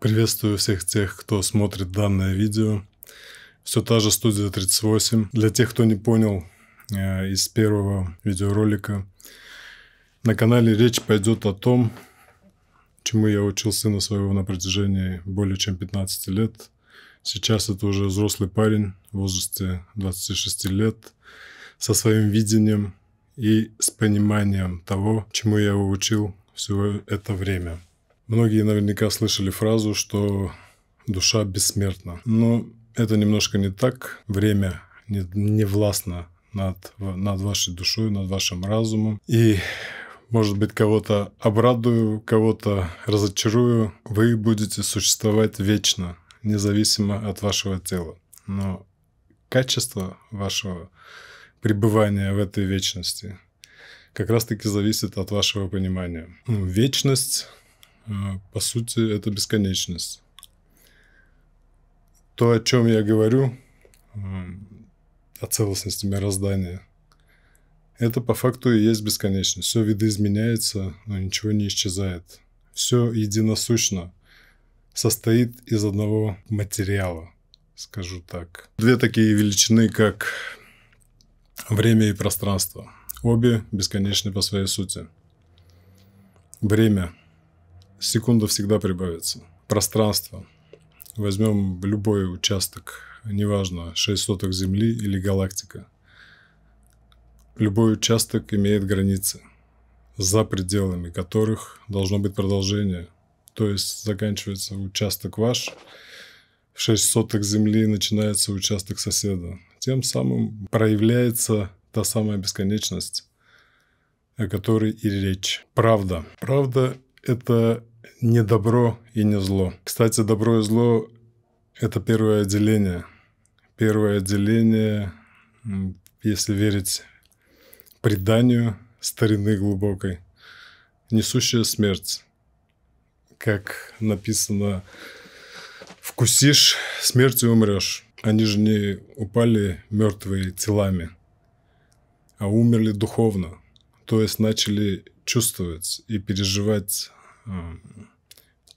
Приветствую всех тех, кто смотрит данное видео. Все та же студия 38. Для тех, кто не понял э, из первого видеоролика, на канале речь пойдет о том, чему я учил сына своего на протяжении более чем 15 лет. Сейчас это уже взрослый парень в возрасте 26 лет со своим видением и с пониманием того, чему я его учил все это время. Многие наверняка слышали фразу, что душа бессмертна. Но это немножко не так. Время не, не властно над, над вашей душой, над вашим разумом. И, может быть, кого-то обрадую, кого-то разочарую. Вы будете существовать вечно, независимо от вашего тела. Но качество вашего пребывания в этой вечности как раз-таки зависит от вашего понимания. Вечность а, по сути, это бесконечность. То, о чем я говорю, а, о целостности мироздания, это по факту и есть бесконечность. Все видоизменяется, но ничего не исчезает. Все единосущно состоит из одного материала, скажу так. Две такие величины, как время и пространство. Обе бесконечны по своей сути. Время – секунда всегда прибавится. Пространство. Возьмем любой участок, неважно, 6 соток Земли или галактика. Любой участок имеет границы, за пределами которых должно быть продолжение. То есть заканчивается участок ваш, в 6 соток Земли начинается участок соседа. Тем самым проявляется та самая бесконечность, о которой и речь. Правда. Правда – это не добро и не зло. Кстати, добро и зло – это первое отделение. Первое отделение, если верить преданию старины глубокой, несущая смерть. Как написано, вкусишь смерть и умрешь. Они же не упали мертвые телами, а умерли духовно, то есть начали чувствовать и переживать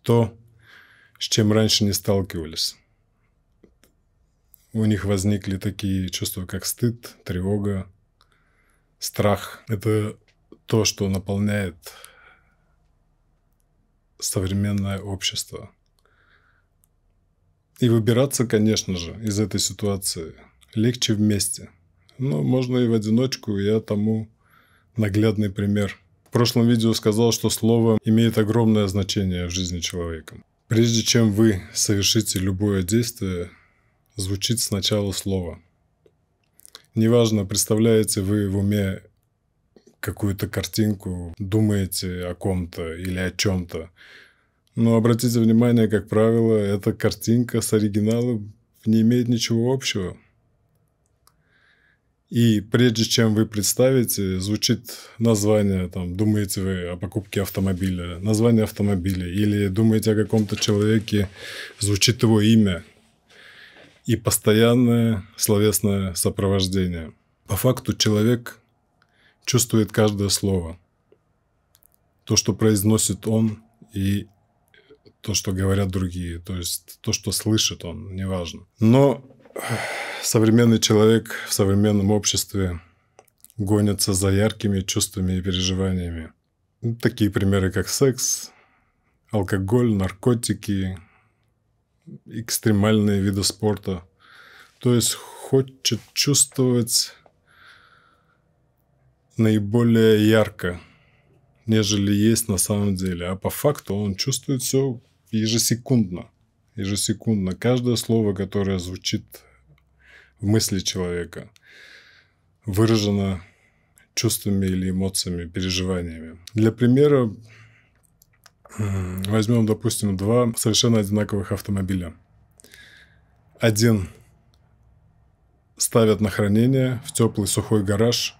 то, с чем раньше не сталкивались. У них возникли такие чувства, как стыд, тревога, страх. Это то, что наполняет современное общество. И выбираться, конечно же, из этой ситуации легче вместе. Но можно и в одиночку. Я тому наглядный пример – в прошлом видео сказал, что слово имеет огромное значение в жизни человека. Прежде чем вы совершите любое действие, звучит сначала слово. Неважно, представляете вы в уме какую-то картинку, думаете о ком-то или о чем-то. Но обратите внимание, как правило, эта картинка с оригиналом не имеет ничего общего – и прежде чем вы представите, звучит название, там, думаете вы о покупке автомобиля, название автомобиля, или думаете о каком-то человеке, звучит его имя, и постоянное словесное сопровождение. По факту человек чувствует каждое слово, то, что произносит он, и то, что говорят другие, то есть то, что слышит он, неважно. Но современный человек в современном обществе гонится за яркими чувствами и переживаниями. Такие примеры, как секс, алкоголь, наркотики, экстремальные виды спорта. То есть хочет чувствовать наиболее ярко, нежели есть на самом деле. А по факту он чувствует все ежесекундно ежесекундно каждое слово, которое звучит в мысли человека, выражено чувствами или эмоциями, переживаниями. Для примера возьмем, допустим, два совершенно одинаковых автомобиля. Один ставят на хранение в теплый сухой гараж,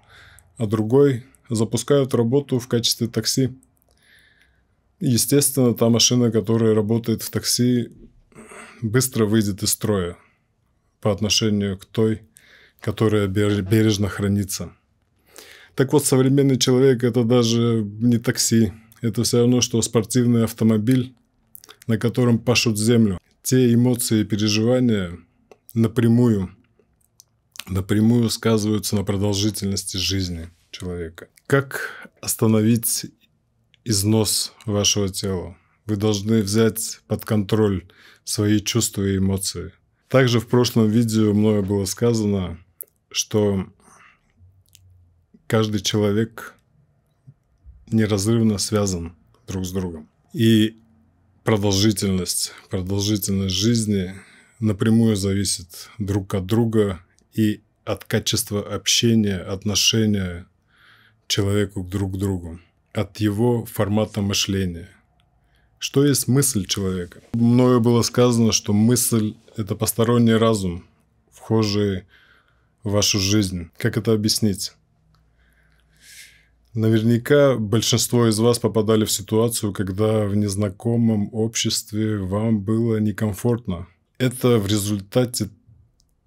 а другой запускают работу в качестве такси. Естественно, та машина, которая работает в такси, быстро выйдет из строя по отношению к той, которая бережно хранится. Так вот, современный человек – это даже не такси. Это все равно, что спортивный автомобиль, на котором пашут землю. Те эмоции и переживания напрямую, напрямую сказываются на продолжительности жизни человека. Как остановить износ вашего тела? Вы должны взять под контроль свои чувства и эмоции. Также в прошлом видео мною было сказано, что каждый человек неразрывно связан друг с другом. И продолжительность, продолжительность жизни напрямую зависит друг от друга и от качества общения, отношения человеку друг к другу, от его формата мышления – что есть мысль человека? Мною было сказано, что мысль – это посторонний разум, вхожий в вашу жизнь. Как это объяснить? Наверняка большинство из вас попадали в ситуацию, когда в незнакомом обществе вам было некомфортно. Это в результате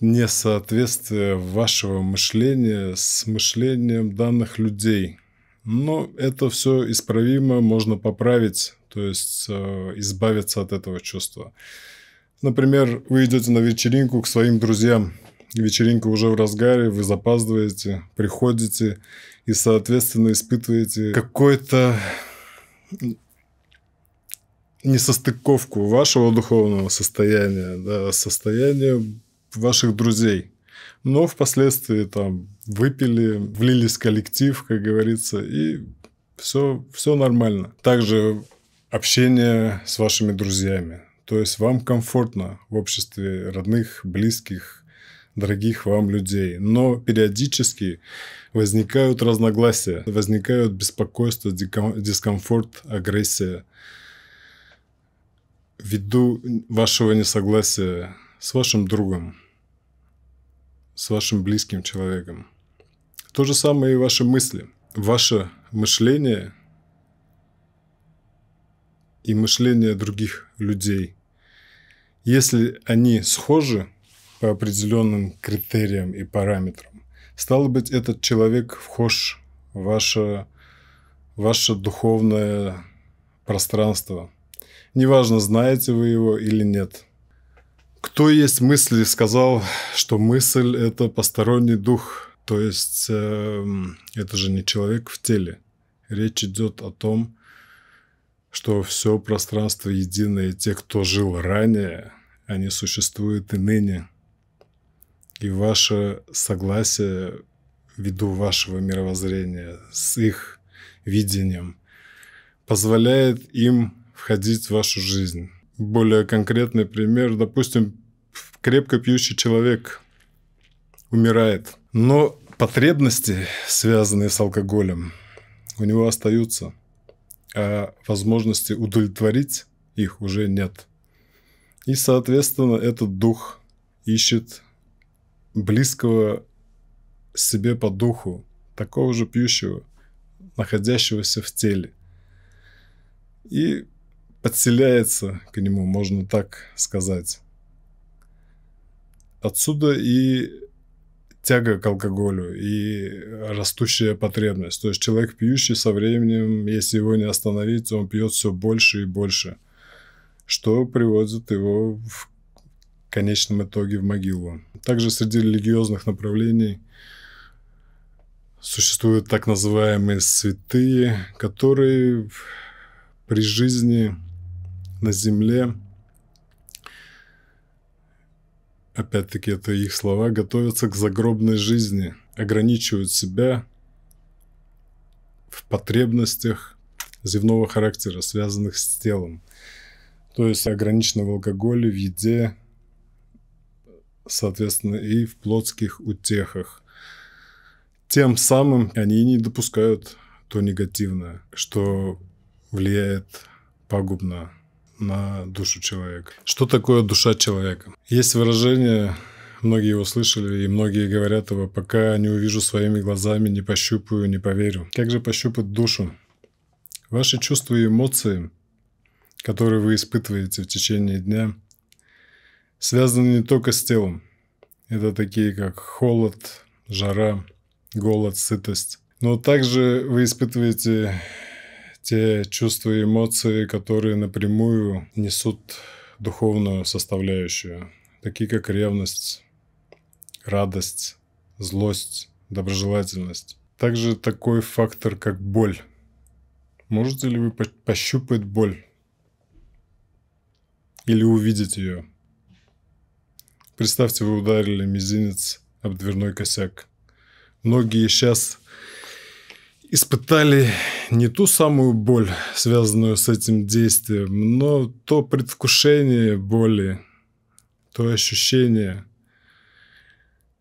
несоответствия вашего мышления с мышлением данных людей. Но это все исправимо, можно поправить то есть э, избавиться от этого чувства. Например, вы идете на вечеринку к своим друзьям, вечеринка уже в разгаре, вы запаздываете, приходите и, соответственно, испытываете какой-то несостыковку вашего духовного состояния, да, состояния ваших друзей. Но впоследствии там выпили, влились в коллектив, как говорится, и все, все нормально. Также Общение с вашими друзьями. То есть вам комфортно в обществе родных, близких, дорогих вам людей. Но периодически возникают разногласия, возникают беспокойство, дискомфорт, агрессия ввиду вашего несогласия с вашим другом, с вашим близким человеком. То же самое и ваши мысли. Ваше мышление – и мышление других людей. Если они схожи по определенным критериям и параметрам, стало быть, этот человек вхож в ваше, ваше духовное пространство. Неважно, знаете вы его или нет. Кто есть мысли, сказал, что мысль – это посторонний дух, то есть э, это же не человек в теле. Речь идет о том, что все пространство единое, те, кто жил ранее, они существуют и ныне. И ваше согласие ввиду вашего мировоззрения с их видением позволяет им входить в вашу жизнь. Более конкретный пример, допустим, крепко пьющий человек умирает, но потребности, связанные с алкоголем, у него остаются – а возможности удовлетворить их уже нет. И, соответственно, этот дух ищет близкого себе по духу, такого же пьющего, находящегося в теле. И подселяется к нему, можно так сказать. Отсюда и тяга к алкоголю и растущая потребность. То есть человек пьющий со временем, если его не остановить, он пьет все больше и больше, что приводит его в конечном итоге в могилу. Также среди религиозных направлений существуют так называемые святые, которые при жизни на земле опять-таки это их слова, готовятся к загробной жизни, ограничивают себя в потребностях земного характера, связанных с телом. То есть ограничены в алкоголе, в еде, соответственно, и в плотских утехах. Тем самым они не допускают то негативное, что влияет пагубно на душу человека. Что такое душа человека? Есть выражение, многие его слышали, и многие говорят его, пока не увижу своими глазами, не пощупаю, не поверю. Как же пощупать душу? Ваши чувства и эмоции, которые вы испытываете в течение дня, связаны не только с телом. Это такие как холод, жара, голод, сытость. Но также вы испытываете те чувства и эмоции, которые напрямую несут духовную составляющую, такие как ревность, радость, злость, доброжелательность. Также такой фактор, как боль. Можете ли вы пощупать боль? Или увидеть ее? Представьте, вы ударили мизинец об дверной косяк. Многие сейчас испытали не ту самую боль, связанную с этим действием, но то предвкушение боли, то ощущение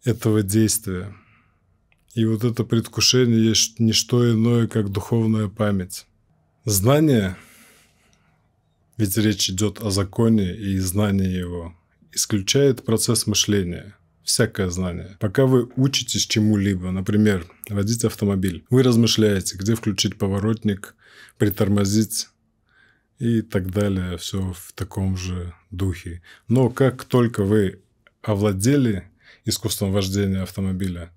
этого действия. И вот это предвкушение есть не что иное, как духовная память. Знание, ведь речь идет о законе и знании его, исключает процесс мышления – всякое знание. Пока вы учитесь чему-либо, например, водить автомобиль, вы размышляете, где включить поворотник, притормозить и так далее, все в таком же духе. Но как только вы овладели искусством вождения автомобиля,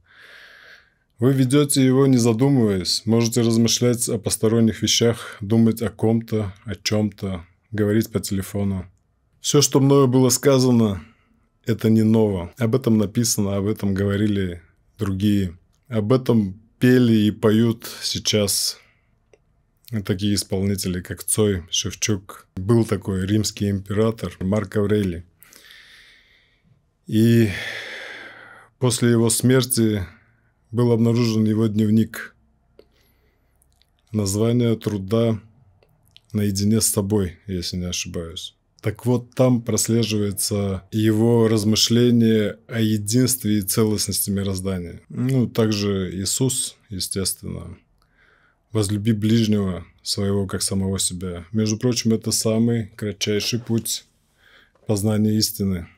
вы ведете его, не задумываясь, можете размышлять о посторонних вещах, думать о ком-то, о чем-то, говорить по телефону. Все, что мною было сказано, это не ново. Об этом написано, об этом говорили другие. Об этом пели и поют сейчас такие исполнители, как Цой, Шевчук. Был такой римский император Марк Аврелий. И после его смерти был обнаружен его дневник. Название труда «Наедине с собой», если не ошибаюсь. Так вот, там прослеживается его размышление о единстве и целостности мироздания. Ну, также Иисус, естественно. Возлюби ближнего своего, как самого себя. Между прочим, это самый кратчайший путь познания истины.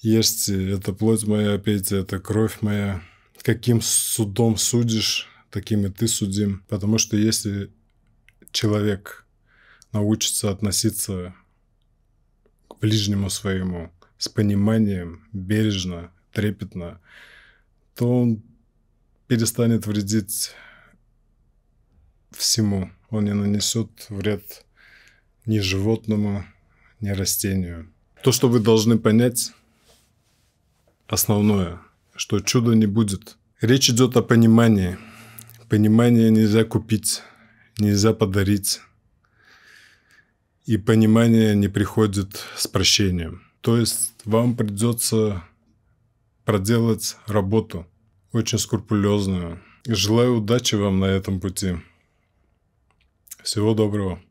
Ешьте, это плоть моя, пейте, это кровь моя. Каким судом судишь, таким и ты судим. Потому что если человек научится относиться к ближнему своему с пониманием, бережно, трепетно, то он перестанет вредить всему. Он не нанесет вред ни животному, ни растению. То, что вы должны понять, основное, что чуда не будет. Речь идет о понимании. Понимание нельзя купить, нельзя подарить и понимание не приходит с прощением. То есть вам придется проделать работу, очень скрупулезную. Желаю удачи вам на этом пути. Всего доброго.